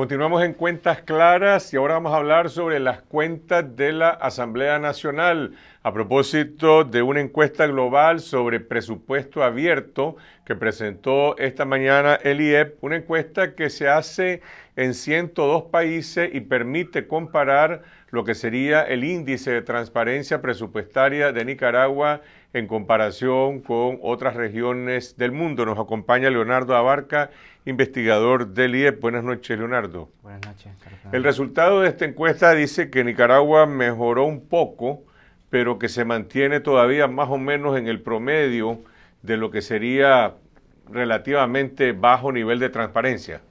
Continuamos en Cuentas Claras y ahora vamos a hablar sobre las cuentas de la Asamblea Nacional a propósito de una encuesta global sobre presupuesto abierto que presentó esta mañana el IEP, una encuesta que se hace en 102 países y permite comparar lo que sería el índice de transparencia presupuestaria de Nicaragua en comparación con otras regiones del mundo. Nos acompaña Leonardo Abarca, investigador del IEP. Buenas noches, Leonardo. Buenas noches. El resultado de esta encuesta dice que Nicaragua mejoró un poco, pero que se mantiene todavía más o menos en el promedio de lo que sería relativamente bajo nivel de transparencia.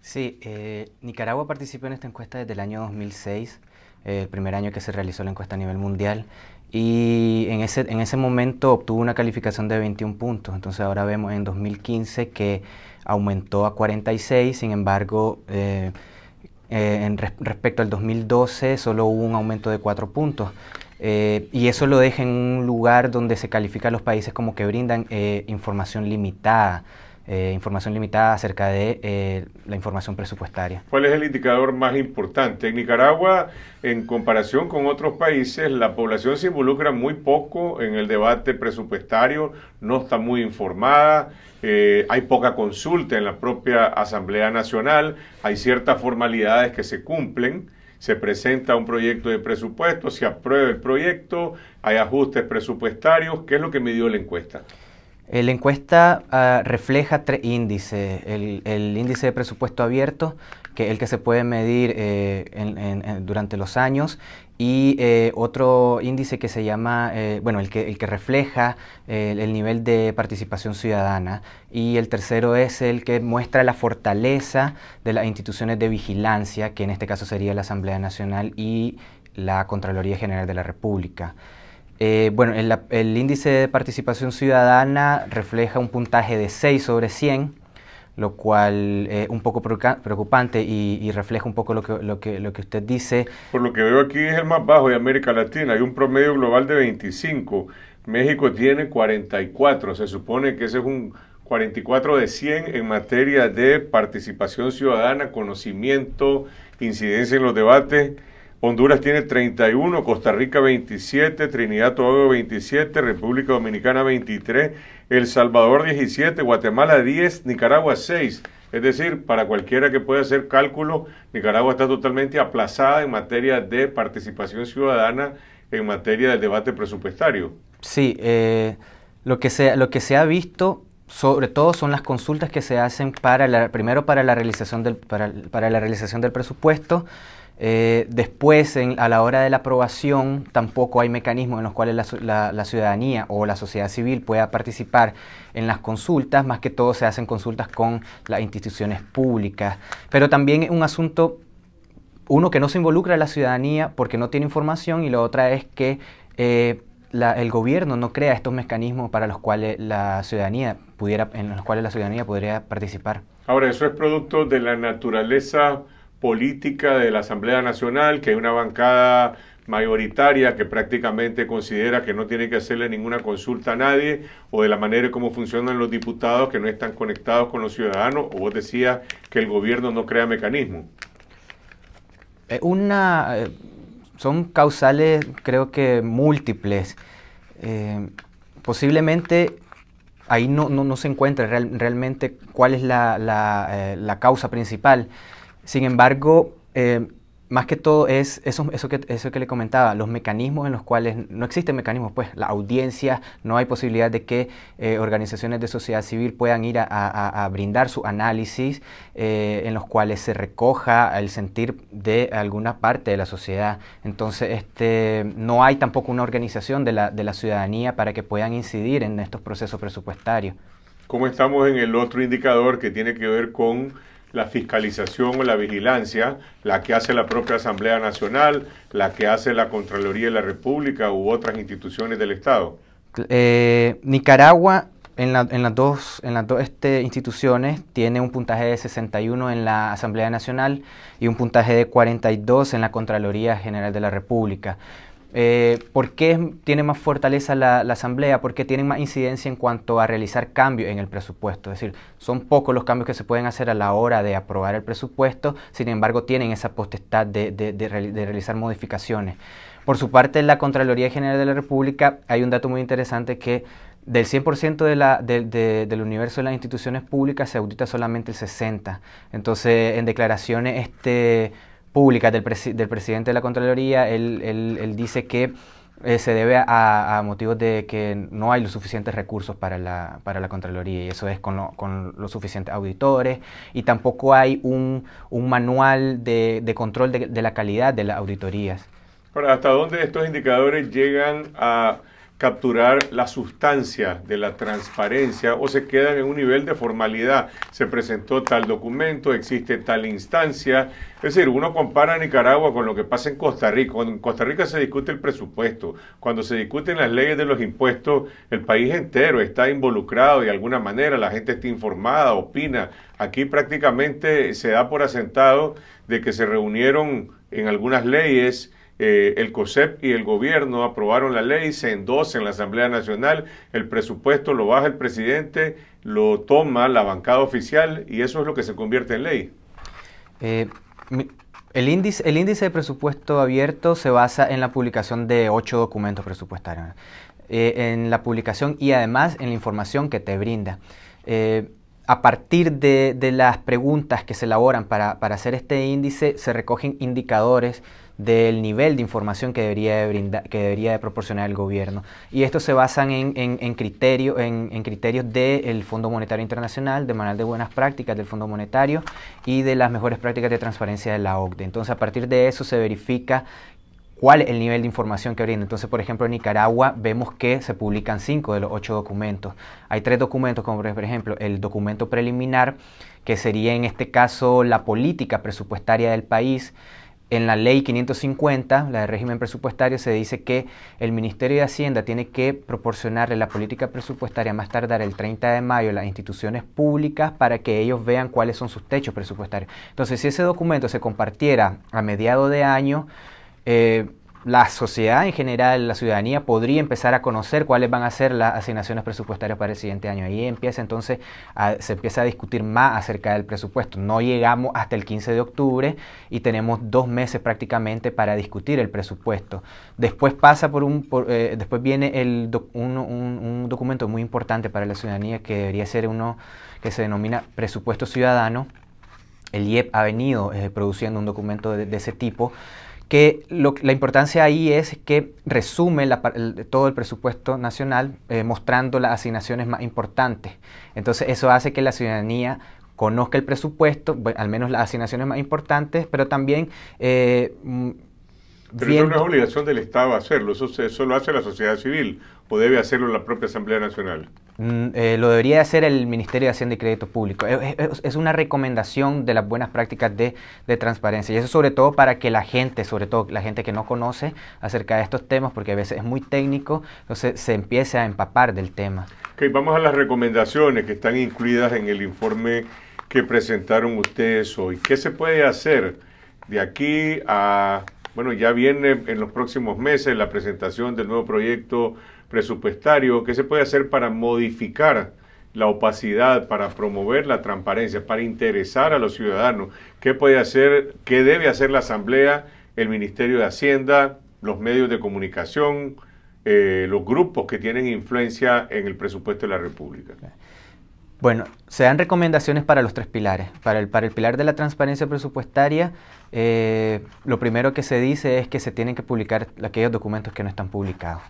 Sí, eh, Nicaragua participó en esta encuesta desde el año 2006, eh, el primer año que se realizó la encuesta a nivel mundial y en ese, en ese momento obtuvo una calificación de 21 puntos. Entonces ahora vemos en 2015 que aumentó a 46, sin embargo, eh, eh, en respecto al 2012 solo hubo un aumento de 4 puntos. Eh, y eso lo deja en un lugar donde se califica a los países como que brindan eh, información limitada. Eh, información limitada acerca de eh, la información presupuestaria. ¿Cuál es el indicador más importante? En Nicaragua, en comparación con otros países, la población se involucra muy poco en el debate presupuestario, no está muy informada, eh, hay poca consulta en la propia Asamblea Nacional, hay ciertas formalidades que se cumplen se presenta un proyecto de presupuesto, se aprueba el proyecto, hay ajustes presupuestarios. ¿Qué es lo que midió la encuesta? Eh, la encuesta ah, refleja tres índices. El, índice de presupuesto abierto, que es el que se puede medir eh, durante los años, y eh, otro índice que se llama, bueno, el que, refleja el nivel de participación ciudadana. Y el tercero es el que muestra la fortaleza de las instituciones de vigilancia, que en este caso sería la Asamblea Nacional y la Contraloría General de la República. Eh, bueno, el, índice de participación ciudadana refleja un puntaje de 6 sobre 100, lo cual es eh, un poco preocupante y, refleja un poco lo que, lo, que, lo que usted dice. Por lo que veo aquí es el más bajo de América Latina, hay un promedio global de 25, México tiene 44, se supone que ese es un 44 de 100 en materia de participación ciudadana, conocimiento, incidencia en los debates. Honduras tiene 31, Costa Rica 27, Trinidad y Tobago 27, República Dominicana 23, El Salvador 17, Guatemala 10, Nicaragua 6. Es decir, para cualquiera que pueda hacer cálculo, Nicaragua está totalmente aplazada en materia de participación ciudadana en materia del debate presupuestario. Sí, eh, lo, que se, lo que se ha visto sobre todo son las consultas que se hacen para la, primero para la realización del, para, para la realización del presupuesto eh, después, a la hora de la aprobación, tampoco hay mecanismos en los cuales la, ciudadanía o la sociedad civil pueda participar en las consultas, más que todo se hacen consultas con las instituciones públicas. Pero también es un asunto, uno, que no se involucra a la ciudadanía porque no tiene información y la otra es que eh, el gobierno no crea estos mecanismos para los cuales la ciudadanía pudiera, en los cuales la ciudadanía podría participar. Ahora, eso es producto de la naturaleza política de la Asamblea Nacional, que hay una bancada mayoritaria que prácticamente considera que no tiene que hacerle ninguna consulta a nadie, o de la manera como funcionan los diputados que no están conectados con los ciudadanos, o vos decías que el gobierno no crea mecanismos. Eh, eh, son causales creo que múltiples. Eh, posiblemente ahí no, no, se encuentra realmente cuál es la, la, la causa principal. Sin embargo, eh, más que todo es eso, que, eso que le comentaba, los mecanismos en los cuales no existen mecanismos, pues la audiencia, no hay posibilidad de que eh, organizaciones de sociedad civil puedan ir a, brindar su análisis eh, en los cuales se recoja el sentir de alguna parte de la sociedad. Entonces, este, no hay tampoco una organización de la, de la ciudadanía para que puedan incidir en estos procesos presupuestarios. Como estamos en el otro indicador que tiene que ver con la fiscalización o la vigilancia, la que hace la propia Asamblea Nacional, la que hace la Contraloría de la República u otras instituciones del Estado? Eh, Nicaragua en, las dos, en las dos este, instituciones tiene un puntaje de 61 en la Asamblea Nacional y un puntaje de 42 en la Contraloría General de la República. Eh, ¿Por qué tiene más fortaleza la, Asamblea? ¿Por qué tienen más incidencia en cuanto a realizar cambios en el presupuesto? Es decir, son pocos los cambios que se pueden hacer a la hora de aprobar el presupuesto, sin embargo tienen esa potestad de, realizar modificaciones. Por su parte, en la Contraloría General de la República hay un dato muy interesante que del 100% de la, del universo de las instituciones públicas se audita solamente el 60%. Entonces, en declaraciones, este públicas del, del presidente de la Contraloría, él, dice que eh, se debe a, motivos de que no hay los suficientes recursos para la, para la Contraloría y eso es con, con los suficientes auditores y tampoco hay un, un manual de, de control de, la calidad de las auditorías. ¿hasta dónde estos indicadores llegan a capturar la sustancia de la transparencia o se quedan en un nivel de formalidad. Se presentó tal documento, existe tal instancia. Es decir, uno compara a Nicaragua con lo que pasa en Costa Rica. en Costa Rica se discute el presupuesto, cuando se discuten las leyes de los impuestos, el país entero está involucrado de alguna manera, la gente está informada, opina. Aquí prácticamente se da por asentado de que se reunieron en algunas leyes eh, el COSEP y el gobierno aprobaron la ley, se endosa en la Asamblea Nacional, el presupuesto lo baja el presidente, lo toma la bancada oficial y eso es lo que se convierte en ley. Eh, el, índice, el índice de presupuesto abierto se basa en la publicación de ocho documentos presupuestarios, eh, en la publicación y además en la información que te brinda a partir de, las preguntas que se elaboran para, hacer este índice, se recogen indicadores del nivel de información que debería de, que debería de proporcionar el gobierno. Y estos se basan en, en, en, criterio, en, criterios del Fondo Monetario Internacional, de manual de buenas prácticas del Fondo Monetario y de las mejores prácticas de transparencia de la OCDE. Entonces, a partir de eso se verifica cuál es el nivel de información que brinda. Entonces, por ejemplo, en Nicaragua vemos que se publican cinco de los ocho documentos. Hay tres documentos, como por ejemplo el documento preliminar, que sería en este caso la política presupuestaria del país, en la ley 550, la de régimen presupuestario, se dice que el Ministerio de Hacienda tiene que proporcionarle la política presupuestaria más tardar el 30 de mayo a las instituciones públicas para que ellos vean cuáles son sus techos presupuestarios. Entonces, si ese documento se compartiera a mediado de año, eh, la sociedad en general, la ciudadanía, podría empezar a conocer cuáles van a ser las asignaciones presupuestarias para el siguiente año. Ahí empieza entonces, a, se empieza a discutir más acerca del presupuesto. No llegamos hasta el 15 de octubre y tenemos dos meses prácticamente para discutir el presupuesto. Después pasa por un, eh, después viene el un, documento muy importante para la ciudadanía que debería ser uno que se denomina presupuesto ciudadano. El IEP ha venido eh, produciendo un documento de, ese tipo que la importancia ahí es que resume la, todo el presupuesto nacional eh, mostrando las asignaciones más importantes. Entonces eso hace que la ciudadanía conozca el presupuesto, al menos las asignaciones más importantes, pero también... Eh, pero eso no es obligación del Estado hacerlo, eso, lo hace la sociedad civil o debe hacerlo la propia Asamblea Nacional. Mm, eh, lo debería hacer el Ministerio de Hacienda y Crédito Público. Es, una recomendación de las buenas prácticas de, de, transparencia y eso sobre todo para que la gente, sobre todo la gente que no conoce acerca de estos temas, porque a veces es muy técnico, entonces se empiece a empapar del tema. Ok, vamos a las recomendaciones que están incluidas en el informe que presentaron ustedes hoy. ¿Qué se puede hacer de aquí a bueno, ya viene en los próximos meses la presentación del nuevo proyecto presupuestario. ¿Qué se puede hacer para modificar la opacidad, para promover la transparencia, para interesar a los ciudadanos? ¿Qué puede hacer, qué debe hacer la Asamblea, el Ministerio de Hacienda, los medios de comunicación, eh, los grupos que tienen influencia en el presupuesto de la República? Bueno, se dan recomendaciones para los tres pilares. Para el, para el pilar de la transparencia presupuestaria, eh, lo primero que se dice es que se tienen que publicar aquellos documentos que no están publicados.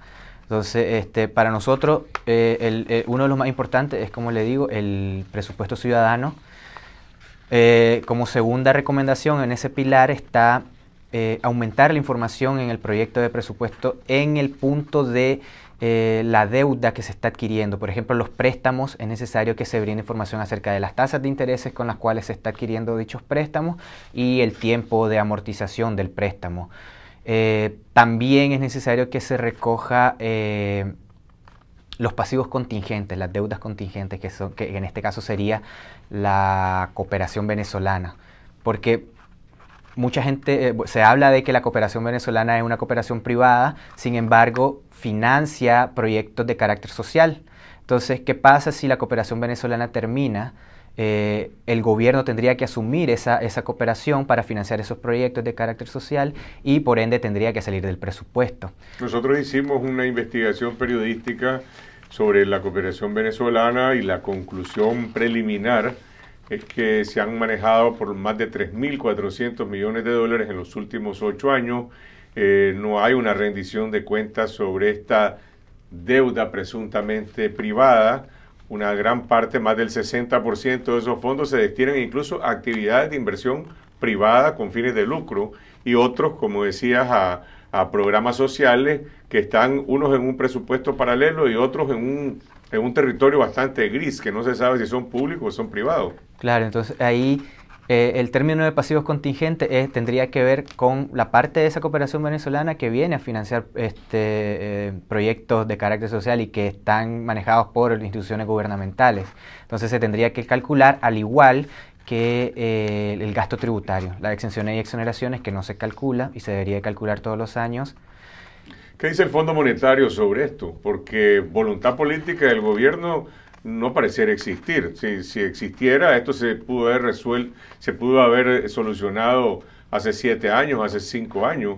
Entonces, este, para nosotros, eh, eh, uno de los más importantes es, como le digo, el presupuesto ciudadano. como segunda recomendación en ese pilar está eh, aumentar la información en el proyecto de presupuesto en el punto de eh, la deuda que se está adquiriendo. Por ejemplo, los préstamos, es necesario que se brinde información acerca de las tasas de intereses con las cuales se está adquiriendo dichos préstamos y el tiempo de amortización del préstamo. Eh, también es necesario que se recoja los pasivos contingentes, las deudas contingentes, que, son, que en este caso sería la cooperación venezolana. Porque Mucha gente, eh, se habla de que la cooperación venezolana es una cooperación privada, sin embargo, financia proyectos de carácter social. Entonces, ¿qué pasa si la cooperación venezolana termina? Eh, el gobierno tendría que asumir esa, esa, cooperación para financiar esos proyectos de carácter social y por ende tendría que salir del presupuesto. Nosotros hicimos una investigación periodística sobre la cooperación venezolana y la conclusión preliminar es que se han manejado por más de 3.400 millones de dólares en los últimos ocho años. Eh, no hay una rendición de cuentas sobre esta deuda presuntamente privada. Una gran parte, más del 60% de esos fondos se destinan incluso a actividades de inversión privada con fines de lucro y otros, como decías, a a programas sociales que están unos en un presupuesto paralelo y otros en un, en un territorio bastante gris, que no se sabe si son públicos o son privados. Claro, entonces ahí eh, el término de pasivos contingentes eh, tendría que ver con la parte de esa cooperación venezolana que viene a financiar este, eh, proyectos de carácter social y que están manejados por instituciones gubernamentales. Entonces se tendría que calcular al igual que eh, el gasto tributario, las exenciones y exoneraciones que no se calcula y se debería calcular todos los años. ¿Qué dice el Fondo Monetario sobre esto? Porque voluntad política del gobierno no pareciera existir. Si, si existiera, esto se pudo haber se pudo haber eh, solucionado hace siete años, hace cinco años,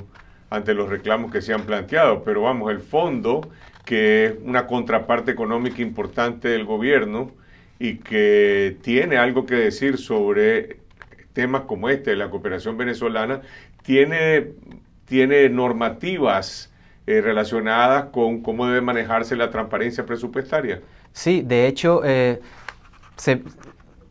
ante los reclamos que se han planteado. Pero vamos, el fondo, que es una contraparte económica importante del gobierno, y que tiene algo que decir sobre temas como este de la cooperación venezolana, tiene, tiene normativas eh, relacionadas con cómo debe manejarse la transparencia presupuestaria. Sí, de hecho, eh,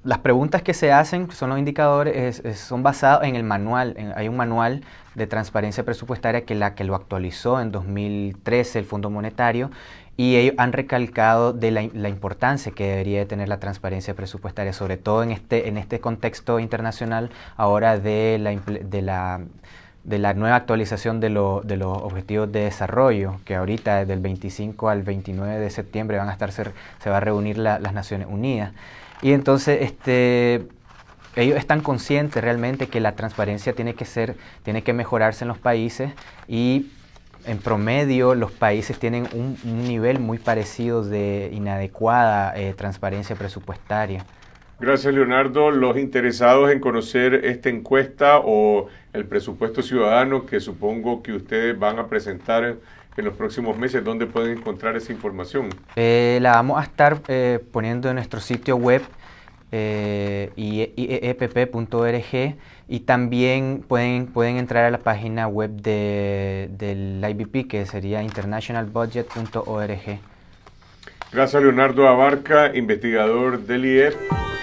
las preguntas que se hacen, son los indicadores, son basados en el manual. hay un manual de transparencia presupuestaria que, la, que lo actualizó en 2013 el Fondo Monetario y ellos han recalcado de la, importancia que debería tener la transparencia presupuestaria, sobre todo en este, en este contexto internacional ahora de la, de la, nueva actualización de, los objetivos de desarrollo, que ahorita del 25 al 29 de septiembre van a estar, se, se va a reunir las Naciones Unidas. Y entonces, este, ellos están conscientes realmente que la transparencia tiene que ser, tiene que mejorarse en los países y en promedio los países tienen un, nivel muy parecido de inadecuada eh, transparencia presupuestaria. Gracias, Leonardo. Los interesados en conocer esta encuesta o el presupuesto ciudadano que supongo que ustedes van a presentar en los próximos meses, ¿dónde pueden encontrar esa información? Eh, la vamos a estar eh, poniendo en nuestro sitio web eh, y, e, e, e, y también pueden, pueden entrar a la página web del IBP que sería internationalbudget.org. Gracias Leonardo Abarca, investigador del IEP.